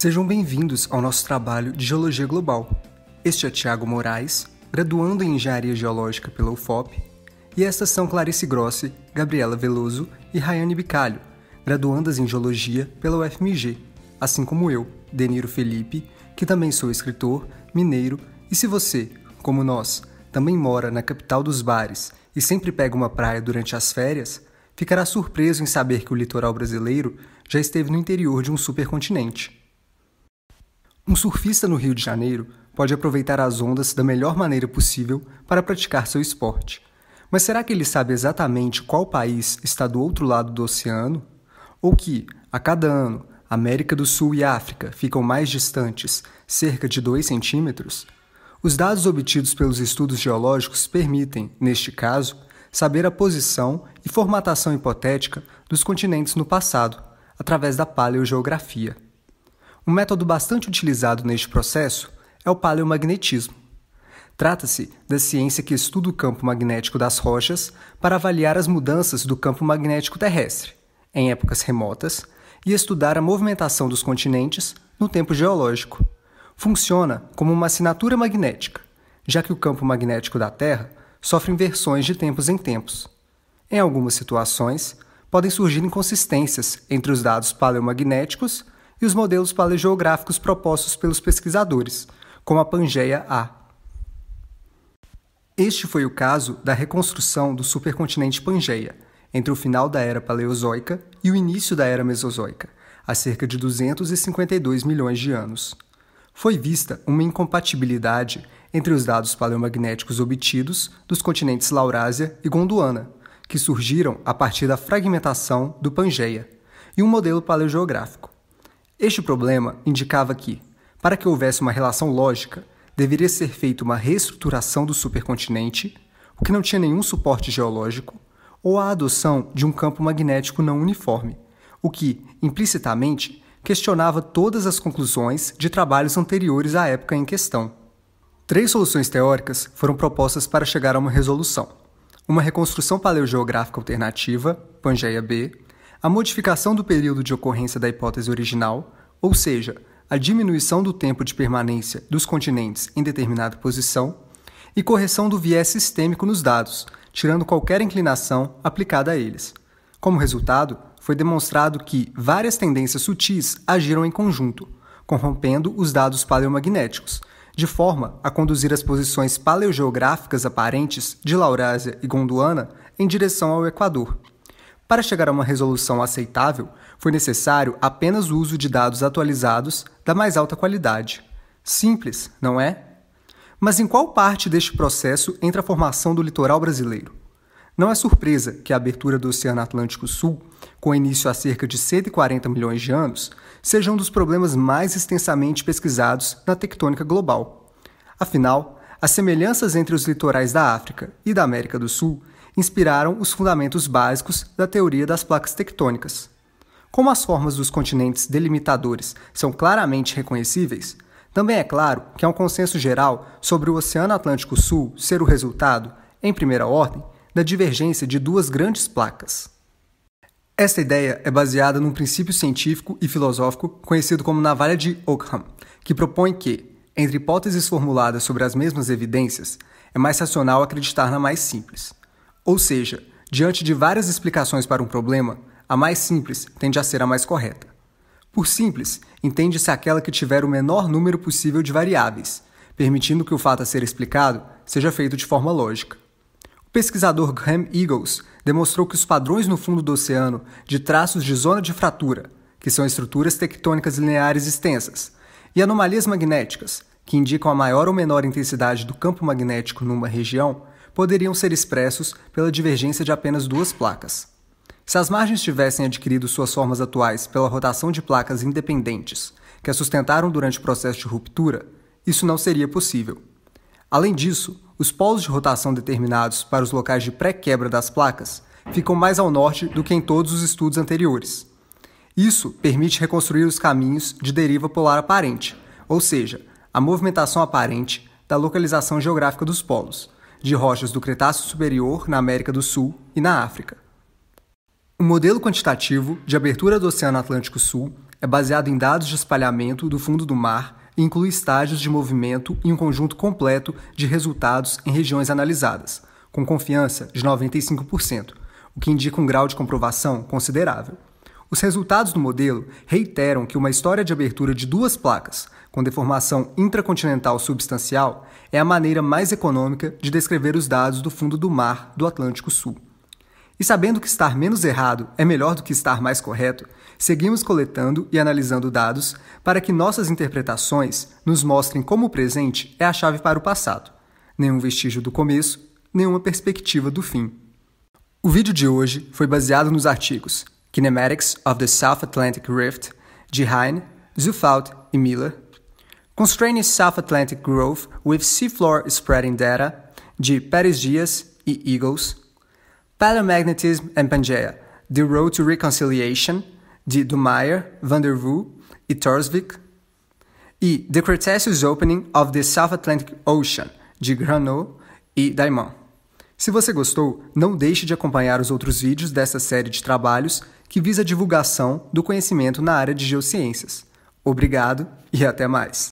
Sejam bem-vindos ao nosso trabalho de Geologia Global. Este é Tiago Moraes, graduando em Engenharia Geológica pela UFOP, e estas são Clarice Grossi, Gabriela Veloso e Rayane Bicalho, graduandas em Geologia pela UFMG, assim como eu, Deniro Felipe, que também sou escritor, mineiro, e se você, como nós, também mora na capital dos bares e sempre pega uma praia durante as férias, ficará surpreso em saber que o litoral brasileiro já esteve no interior de um supercontinente. Um surfista no Rio de Janeiro pode aproveitar as ondas da melhor maneira possível para praticar seu esporte. Mas será que ele sabe exatamente qual país está do outro lado do oceano? Ou que, a cada ano, América do Sul e África ficam mais distantes, cerca de 2 centímetros? Os dados obtidos pelos estudos geológicos permitem, neste caso, saber a posição e formatação hipotética dos continentes no passado, através da paleogeografia. Um método bastante utilizado neste processo é o paleomagnetismo. Trata-se da ciência que estuda o campo magnético das rochas para avaliar as mudanças do campo magnético terrestre, em épocas remotas, e estudar a movimentação dos continentes no tempo geológico. Funciona como uma assinatura magnética, já que o campo magnético da Terra sofre inversões de tempos em tempos. Em algumas situações, podem surgir inconsistências entre os dados paleomagnéticos e os modelos paleogeográficos propostos pelos pesquisadores, como a Pangeia A. Este foi o caso da reconstrução do supercontinente Pangeia, entre o final da Era Paleozoica e o início da Era Mesozoica, há cerca de 252 milhões de anos. Foi vista uma incompatibilidade entre os dados paleomagnéticos obtidos dos continentes Laurásia e Gondwana, que surgiram a partir da fragmentação do Pangeia, e um modelo paleogeográfico, este problema indicava que, para que houvesse uma relação lógica, deveria ser feita uma reestruturação do supercontinente, o que não tinha nenhum suporte geológico, ou a adoção de um campo magnético não uniforme, o que, implicitamente, questionava todas as conclusões de trabalhos anteriores à época em questão. Três soluções teóricas foram propostas para chegar a uma resolução: uma reconstrução paleogeográfica alternativa, Pangeia B, a modificação do período de ocorrência da hipótese original, ou seja, a diminuição do tempo de permanência dos continentes em determinada posição, e correção do viés sistêmico nos dados, tirando qualquer inclinação aplicada a eles. Como resultado, foi demonstrado que várias tendências sutis agiram em conjunto, corrompendo os dados paleomagnéticos, de forma a conduzir as posições paleogeográficas aparentes de Laurásia e Gondwana em direção ao Equador. Para chegar a uma resolução aceitável, foi necessário apenas o uso de dados atualizados da mais alta qualidade. Simples, não é? Mas em qual parte deste processo entra a formação do litoral brasileiro? Não é surpresa que a abertura do Oceano Atlântico Sul, com início há cerca de 140 milhões de anos, seja um dos problemas mais extensamente pesquisados na tectônica global. Afinal, as semelhanças entre os litorais da África e da América do Sul inspiraram os fundamentos básicos da teoria das placas tectônicas. Como as formas dos continentes delimitadores são claramente reconhecíveis, também é claro que há um consenso geral sobre o Oceano Atlântico Sul ser o resultado, em primeira ordem, da divergência de duas grandes placas. Esta ideia é baseada num princípio científico e filosófico conhecido como navalha de Ockham, que propõe que, entre hipóteses formuladas sobre as mesmas evidências, é mais racional acreditar na mais simples. Ou seja, diante de várias explicações para um problema, a mais simples tende a ser a mais correta. Por simples, entende-se aquela que tiver o menor número possível de variáveis, permitindo que o fato a ser explicado seja feito de forma lógica. O pesquisador Graham Eagles demonstrou que os padrões no fundo do oceano de traços de zona de fratura, que são estruturas tectônicas lineares extensas, e anomalias magnéticas, que indicam a maior ou menor intensidade do campo magnético numa região, poderiam ser expressos pela divergência de apenas duas placas. Se as margens tivessem adquirido suas formas atuais pela rotação de placas independentes, que as sustentaram durante o processo de ruptura, isso não seria possível. Além disso, os polos de rotação determinados para os locais de pré-quebra das placas ficam mais ao norte do que em todos os estudos anteriores. Isso permite reconstruir os caminhos de deriva polar aparente, ou seja, a movimentação aparente da localização geográfica dos polos, de rochas do Cretáceo Superior na América do Sul e na África. O modelo quantitativo de abertura do Oceano Atlântico Sul é baseado em dados de espalhamento do fundo do mar e inclui estágios de movimento e um conjunto completo de resultados em regiões analisadas, com confiança de 95%, o que indica um grau de comprovação considerável. Os resultados do modelo reiteram que uma história de abertura de duas placas, com deformação intracontinental substancial, é a maneira mais econômica de descrever os dados do fundo do mar do Atlântico Sul. E sabendo que estar menos errado é melhor do que estar mais correto, seguimos coletando e analisando dados para que nossas interpretações nos mostrem como o presente é a chave para o passado. Nenhum vestígio do começo, nenhuma perspectiva do fim. O vídeo de hoje foi baseado nos artigos Kinematics of the South Atlantic Rift, Jihain, Zufalt, and Miller. Constraining South Atlantic growth with seafloor spreading data, de Pérez Dias e Eagles. Paleomagnetism and Pangea, The Road to Reconciliation, de Dumeyer, Van der Woo e Torsvik. E The Cretaceous Opening of the South Atlantic Ocean, de Granot e Daimon. Se você gostou, não deixe de acompanhar os outros vídeos dessa série de trabalhos que visa a divulgação do conhecimento na área de geociências. Obrigado e até mais!